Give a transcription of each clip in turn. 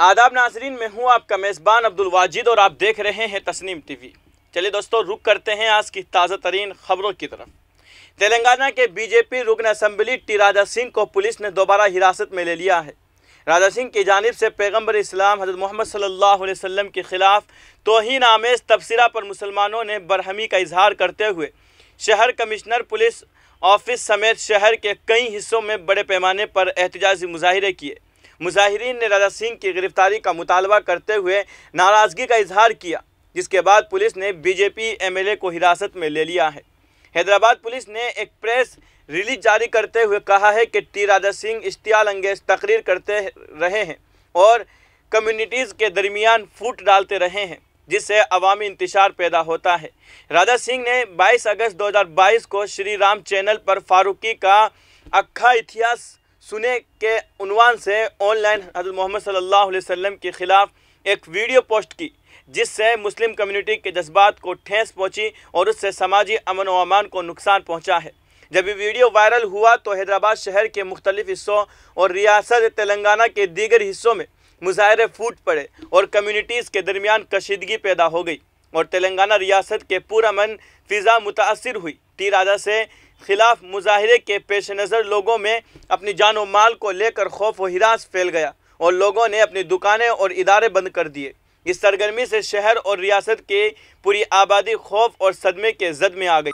आदाब नाजरीन मैं हूँ आपका मेज़बान अब्दुल वाजिद और आप देख रहे हैं तस्नीम टीवी चलिए दोस्तों रुक करते हैं आज की ताज़ा तरीन खबरों की तरफ तेलंगाना के बीजेपी रुकन असम्बली टी राजा सिंह को पुलिस ने दोबारा हिरासत में ले लिया है राजा सिंह की जानब से पैगम्बर इस्लाम हज़रत मोहम्मद सल्ला वसम के ख़िलाफ़ तोहन आमेज़ तबसरा पर मुसलमानों ने बरहमी का इजहार करते हुए शहर कमिश्नर पुलिस ऑफिस समेत शहर के कई हिस्सों में बड़े पैमाने पर एहतजाजी मुजाहरे किए मुजाहरीन ने राजा सिंह की गिरफ्तारी का मुतालबा करते हुए नाराज़गी का इजहार किया जिसके बाद पुलिस ने बीजेपी एमएलए को हिरासत में ले लिया है हैदराबाद पुलिस ने एक प्रेस रिलीज जारी करते हुए कहा है कि टी राजा सिंह इश्तियाल अंगेज तकरीर करते रहे हैं और कम्युनिटीज़ के दरमियान फूट डालते रहे हैं जिससे अवामी इंतशार पैदा होता है राजा सिंह ने 22 अगस्त 2022 को श्री राम चैनल पर फारूकी का अखा इतिहास सुने के उनवान से ऑनलाइन हजरत मोहम्मद सल्लल्लाहु अलैहि वसल्लम के ख़िलाफ़ एक वीडियो पोस्ट की जिससे मुस्लिम कम्युनिटी के जज्बात को ठेस पहुंची और उससे समाजी अमन व अमान को नुकसान पहुंचा है जब ये वीडियो वायरल हुआ तो हैदराबाद शहर के मुख्तलिफ हिस्सों और रियासत तेलंगाना के दीगर हिस्सों में मुजाहरे फूट पड़े और कम्यूनिटीज़ के दरमियान कशीदगी पैदा हो गई और तेलंगाना रियासत के पुरमन फिज़ा मुतासर हुई टी राजा से खिलाफ मुजाहरे के पेश नज़र लोगों में अपनी जान व माल को लेकर खौफ व हिरास फैल गया और लोगों ने अपनी दुकानें और इदारे बंद कर दिए इस सरगर्मी से शहर और रियासत की पूरी आबादी खौफ और सदमे के जद में आ गई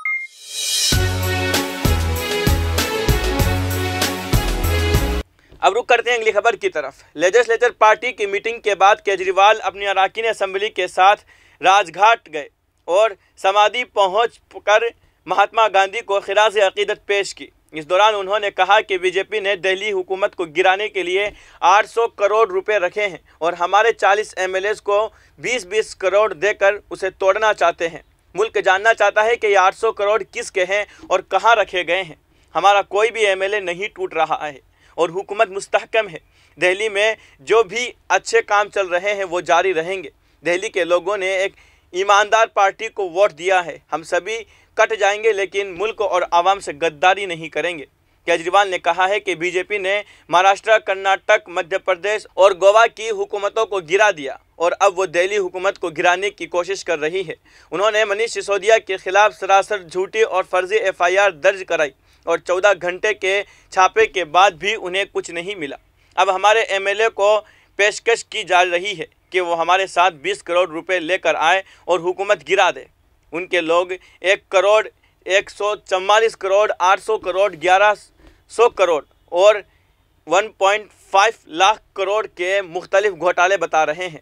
अब रुक करते हैं अगली खबर की तरफ लेजिस्लेचर पार्टी की मीटिंग के बाद केजरीवाल अपनी अरकान असम्बली के साथ राजघाट गए और समाधि पहुँच कर महात्मा गांधी को खराज अकीदत पेश की इस दौरान उन्होंने कहा कि बीजेपी ने दिल्ली हुकूमत को गिराने के लिए 800 करोड़ रुपए रखे हैं और हमारे 40 एम को 20-20 करोड़ देकर उसे तोड़ना चाहते हैं मुल्क जानना चाहता है कि ये 800 करोड़ किसके हैं और कहाँ रखे गए हैं हमारा कोई भी एम नहीं टूट रहा है और हुकूमत मुस्तकम है दिल्ली में जो भी अच्छे काम चल रहे हैं वो जारी रहेंगे दिल्ली के लोगों ने एक ईमानदार पार्टी को वोट दिया है हम सभी कट जाएंगे लेकिन मुल्क और आवाम से गद्दारी नहीं करेंगे केजरीवाल ने कहा है कि बीजेपी ने महाराष्ट्र कर्नाटक मध्य प्रदेश और गोवा की हुकूमतों को गिरा दिया और अब वो दिल्ली हुकूमत को गिराने की कोशिश कर रही है उन्होंने मनीष सिसोदिया के खिलाफ सरासर झूठी और फर्जी एफआईआर दर्ज कराई और 14 घंटे के छापे के बाद भी उन्हें कुछ नहीं मिला अब हमारे एम को पेशकश की जा रही है कि वो हमारे साथ 20 करोड़ रुपए लेकर आए और हुकूमत गिरा दे उनके लोग एक करोड़ एक सौ चवालीस करोड़ आठ सौ करोड़ ग्यारह सौ करोड़ और one point five lakh crore के मुख्तलिफ घोटाले बता रहे हैं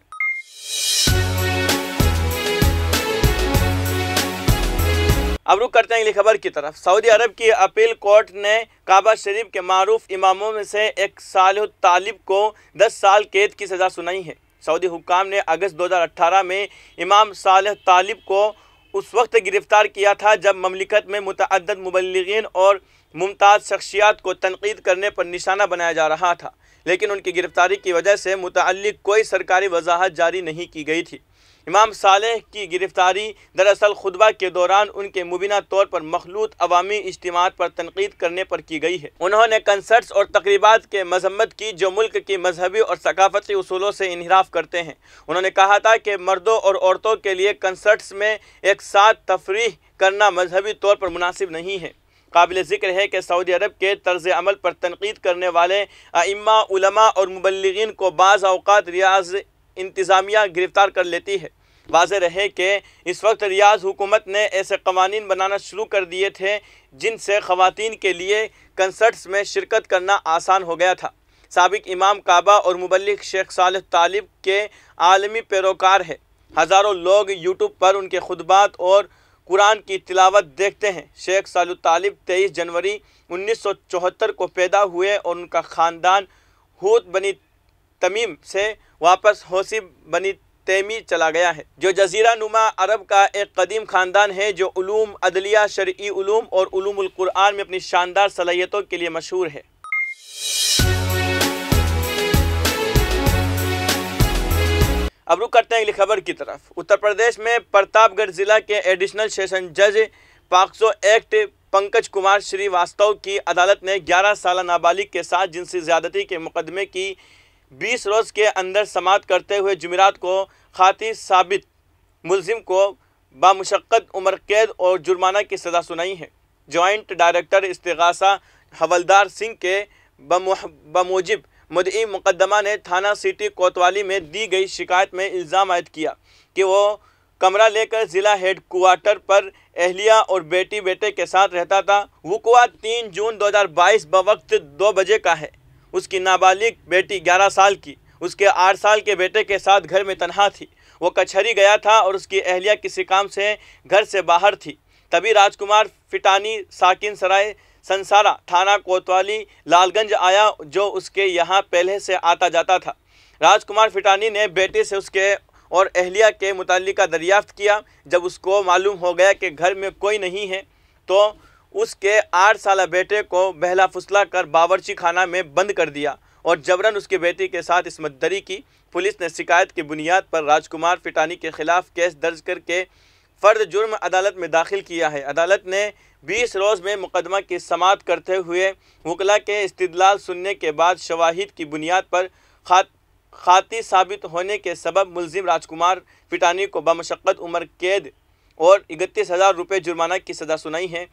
अब रुक करते हैं अगली खबर की तरफ सऊदी अरब की अपील कोर्ट ने काबा शरीफ के मरूफ इमामों में से एक साल तालिब को 10 साल कैद की सज़ा सुनाई है सऊदी हुकाम ने अगस्त 2018 में इमाम साल तालिब को उस वक्त गिरफ़्तार किया था जब ममलिकत में मतद मुबलगिन और मुमताज़ शख्सियात को तनकीद करने पर निशाना बनाया जा रहा था लेकिन उनकी गिरफ़्तारी की वजह से मुतल कोई सरकारी वजाहत जारी नहीं की गई थी इमाम सालेह की गिरफ़्तारी दरअसल खुतबा के दौरान उनके मुबीना तौर पर मखलूत अवामी इज्तम पर तनकीद करने पर की गई है उन्होंने कंसर्ट्स और तकरीबा के मजम्मत की जो मुल्क की मजहबी और सकाफती असूलों से इनहराफ करते हैं उन्होंने कहा था कि मर्दों और औरतों के लिए कंसर्ट्स में एक साथ तफरी करना मजहबी तौर पर मुनासिब नहीं है काबिल ज़िक्र है कि सऊदी अरब के तर्ज अमल पर तनकीद करने वाले अम्मा और मुबलगिन को बाज़ अवत रियाज इंतज़ामिया गिरफ़्तार कर लेती है वाज रहे कि इस वक्त रियाज हुकूमत ने ऐसे कवानीन बनाना शुरू कर दिए थे जिनसे ख़वान के लिए कंसर्ट्स में शिरकत करना आसान हो गया था सबक इमाम काबा और मुबलिक शेख साल तालिब के आलमी पैरोकार है हज़ारों लोग यूट्यूब पर उनके खुतबात और कुरान की तिलावत देखते हैं शेख साल तालिब तेईस जनवरी उन्नीस सौ चौहत्तर को पैदा हुए और उनका ख़ानदान हूत बनी तमीम से वापस होसिब बनी तैमी चला गया है जो जजीरा नुमा अरब का एक कदीम ख़ानदान है जो ूम अदलिया शर्ई ूम और कुरान में अपनी शानदार सलाहियतों के लिए मशहूर है अब रुक करते हैं अगली खबर की तरफ उत्तर प्रदेश में प्रतापगढ़ ज़िला के एडिशनल सेशन जज पाक्सो एक्ट पंकज कुमार श्रीवास्तव की अदालत ने 11 साल नाबालिग के साथ जिनसी ज़्यादती के मुकदमे की बीस रोज़ के अंदर समाप्त करते हुए जमेरात को खाति साबित मुलिम को बामशक्क़त उम्र कैद और जुर्माना की सज़ा सुनाई है जॉइंट डायरेक्टर इसतगासा हवलदार सिंह के बमोजिब मदई मुकदमा ने थाना सिटी कोतवाली में दी गई शिकायत में इल्ज़ाम आयद किया कि वो कमरा लेकर ज़िला हेड क्वार्टर पर अहलिया और बेटी बेटे के साथ रहता था वकुआ तीन जून दो हज़ार बाईस बवक्त दो बजे का है उसकी नाबालिग बेटी ग्यारह साल की उसके आठ साल के बेटे के साथ घर में तनहा थी वो कचहरी गया था और उसकी अहलिया किसी काम से घर से बाहर थी तभी राजकुमार फिटानी साकिन सराय संसारा थाना कोतवाली लालगंज आया जो उसके यहाँ पहले से आता जाता था राजकुमार फिटानी ने बेटे से उसके और अहलिया के मुतल दरियाफ्त किया जब उसको मालूम हो गया कि घर में कोई नहीं है तो उसके आठ साल बेटे को बहला फुसला कर बावरची खाना में बंद कर दिया और जबरन उसके बेटी के साथ दरी की पुलिस ने शिकायत की बुनियाद पर राजकुमार फिटानी के खिलाफ केस दर्ज करके फ़र्द जुर्म अदालत में दाखिल किया है अदालत ने 20 रोज़ में मुकदमा की समात करते हुए वकला के इस्तलाल सुनने के बाद शवाहिद की बुनियाद पर खा खाती साबित होने के सबब मुलिम राजकुमार फिटानी को बमशक्क़त उम्र कैद और इकतीस हज़ार रुपये जुर्माना की सज़ा सुनाई है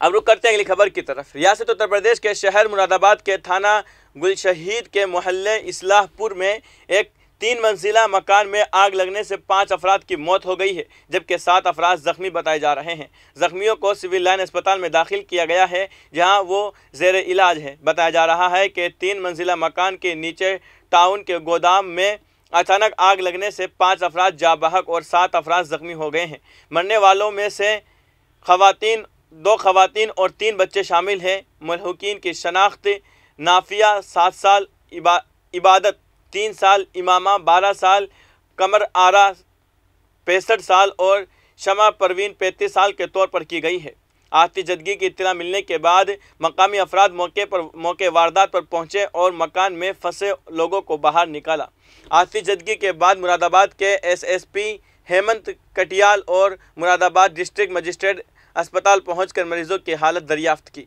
अब रुक करते हैं अगली खबर की तरफ रियासत उत्तर प्रदेश के शहर मुरादाबाद के थाना गुलशहीद के मोहल्ले इस्लाहपुर में एक तीन मंजिला मकान में आग लगने से पांच अफराद की मौत हो गई है जबकि सात अफराद जख्मी बताए जा रहे हैं जख्मियों को सिविल लाइन अस्पताल में दाखिल किया गया है जहां वो जेर इलाज है बताया जा रहा है कि तीन मंजिला मकान के नीचे टाउन के गोदाम में अचानक आग लगने से पाँच जा जाबहक और सात अफराज़ ज़ख्मी हो गए हैं मरने वालों में से खातन दो खातन और तीन बच्चे शामिल हैं मलहुक़िन की शनाख्त नाफिया सात साल इबा, इबादत तीन साल इमामा बारह साल कमर आरा पैंसठ साल और शमा परवीन पैंतीस साल के तौर पर की गई है जदगी की इतना मिलने के बाद मकामी अफराद मौके पर मौके वारदात पर पहुंचे और मकान में फंसे लोगों को बाहर निकाला आतिजदगी के बाद मुरादाबाद के एसएसपी हेमंत कटियाल और मुरादाबाद डिस्ट्रिक्ट मजिस्ट्रेट अस्पताल पहुंचकर मरीजों की हालत दरियाफ्त की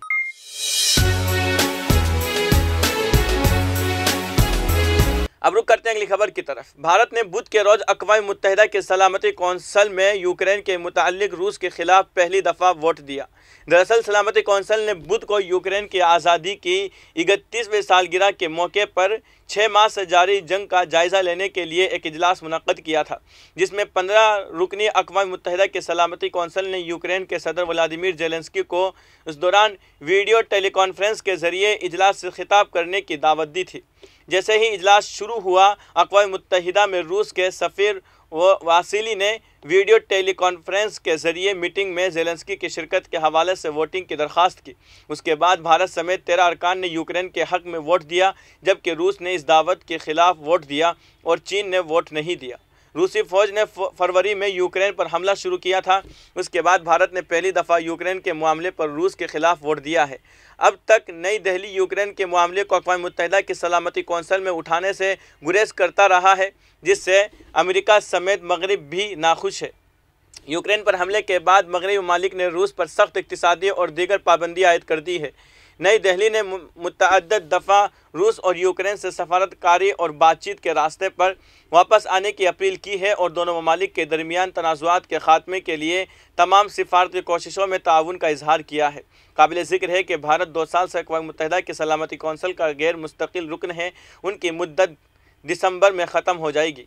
अब रुक करते हैं अगली खबर की तरफ भारत ने बुध के रोज अकवा मुतहदा के सलामती कौंसल में यूक्रेन के मुतल रूस के खिलाफ पहली दफ़ा वोट दिया दरअसल सलामती कौंसल ने बुध को यूक्रेन की आज़ादी की इकतीसवें सालगिरह के मौके पर छः माह से जारी जंग का जायज़ा लेने के लिए एक अजलास मुनद किया था जिसमें पंद्रह रुकनी अकवा मुतहदा के सलामती कौंसल ने यूक्रेन के सदर वलादिमिर जेलेंसकी को उस दौरान वीडियो टेलीकॉन्फ्रेंस के ज़रिए इजलास से खिताब करने की दावत दी थी जैसे ही इजलास शुरू हुआ अकवा मुतहदा में रूस के सफ़ीर वासिली ने वीडियो टेलीकॉन्फ्रेंस के जरिए मीटिंग में जेलेंस्की की शिरकत के हवाले से वोटिंग की दरख्वास्त की उसके बाद भारत समेत तेरह अरकान ने यूक्रेन के हक में वोट दिया जबकि रूस ने इस दावत के ख़िलाफ़ वोट दिया और चीन ने वोट नहीं दिया रूसी फौज ने फरवरी में यूक्रेन पर हमला शुरू किया था उसके बाद भारत ने पहली दफ़ा यूक्रेन के मामले पर रूस के खिलाफ वोट दिया है अब तक नई दिल्ली यूक्रेन के मामले को अकवा मुतहदा की सलामती कौंसल में उठाने से गुरेज करता रहा है जिससे अमेरिका समेत मगरब भी नाखुश है यूक्रेन पर हमले के बाद मगरबी ममालिक ने रूस पर सख्त इकतदी और दीगर पाबंदी आयद कर दी है नई दिल्ली ने मुतद दफ़ा रूस और यूक्रेन से सफारतकारी और बातचीत के रास्ते पर वापस आने की अपील की है और दोनों ममालिक के दरमियान तनाज़ात के ख़ात्मे के लिए तमाम सिफारती कोशिशों में ताउन का इजहार किया है काबिल ज़िक्र है कि भारत दो साल से अकवा मुतह की सलामती कौंसल का गैर मुस्तकिल रुकन है उनकी मदत दिसंबर में ख़त्म हो जाएगी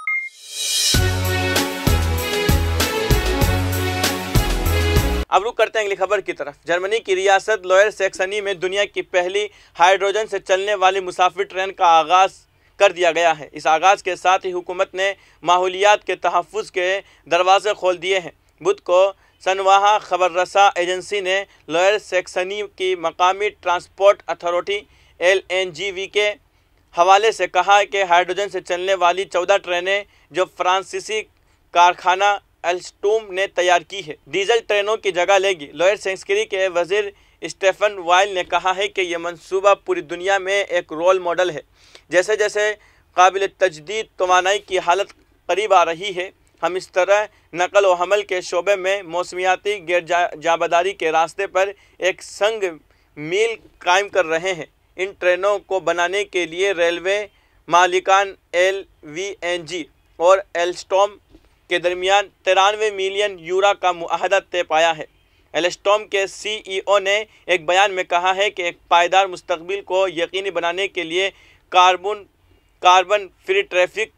अब रुक करते हैं अगली खबर की तरफ जर्मनी की रियासत लोयर सेक्सनी में दुनिया की पहली हाइड्रोजन से चलने वाली मुसाफिर ट्रेन का आगाज़ कर दिया गया है इस आगाज़ के साथ ही हुकूमत ने माहौलियात के तहफ़ के दरवाज़े खोल दिए हैं बुध को सनवाहा खबर रसा एजेंसी ने लोयर सेक्सनी की मकामी transport authority L N G V के हवाले से कहा कि हाइड्रोजन से चलने वाली चौदह ट्रेनें जो फ्रांसीसी कारखाना एल्स्टोम ने तैयार की है डीजल ट्रेनों की जगह लेगी लोअर सेंसक्री के वजीर स्टेफन वाइल ने कहा है कि यह मनसूबा पूरी दुनिया में एक रोल मॉडल है जैसे जैसे काबिल तजदीद तोानाई की हालत करीब आ रही है हम इस तरह नकल व हमल के शोबे में मौसमियाती गैर जाबदारी जाबादारी के रास्ते पर एक संग मील कायम कर रहे हैं इन ट्रेनों को बनाने के लिए रेलवे मालिकान एल वी एन जी और एल्स्टॉम के दरमियान तिरानवे मिलियन यूरा का माहदा तय पाया है एलेस्टॉम के सीईओ e ने एक बयान में कहा है कि एक पायदार मुस्तबिल को यकीनी बनाने के लिए कार्बन कार्बन फ्री ट्रैफिक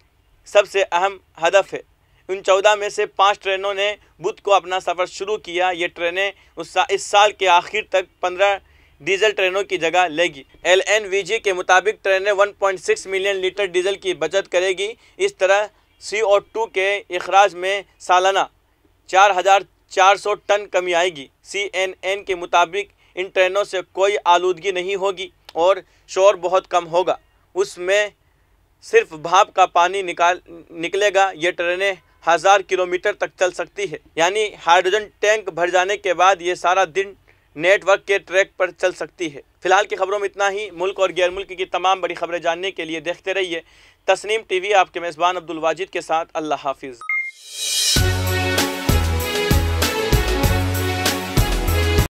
सबसे अहम हदफ है उन चौदह में से पाँच ट्रेनों ने बुध को अपना सफ़र शुरू किया ये ट्रेनें उस सा, इस साल के आखिर तक पंद्रह डीजल ट्रेनों की जगह लेगी एल के मुताबिक ट्रेनें 1.6 मिलियन लीटर डीजल की बचत करेगी इस तरह सी ओ टू के अखराज में सालाना चार हज़ार चार सौ टन कमी आएगी सी एन एन के मुताबिक इन ट्रेनों से कोई आलूदगी नहीं होगी और शोर बहुत कम होगा उसमें सिर्फ भाप का पानी निकाल निकलेगा ये ट्रेनें हज़ार किलोमीटर तक चल सकती है यानी हाइड्रोजन टैंक भर जाने के बाद ये सारा दिन नेटवर्क के ट्रैक पर चल सकती है फिलहाल की खबरों में इतना ही मुल्क और गैर मुल्क की तमाम बड़ी खबरें जानने के लिए देखते रहिए तस्नीम टीवी आपके मेज़बान अब्दुल वाजिद के साथ अल्लाह हाफिज़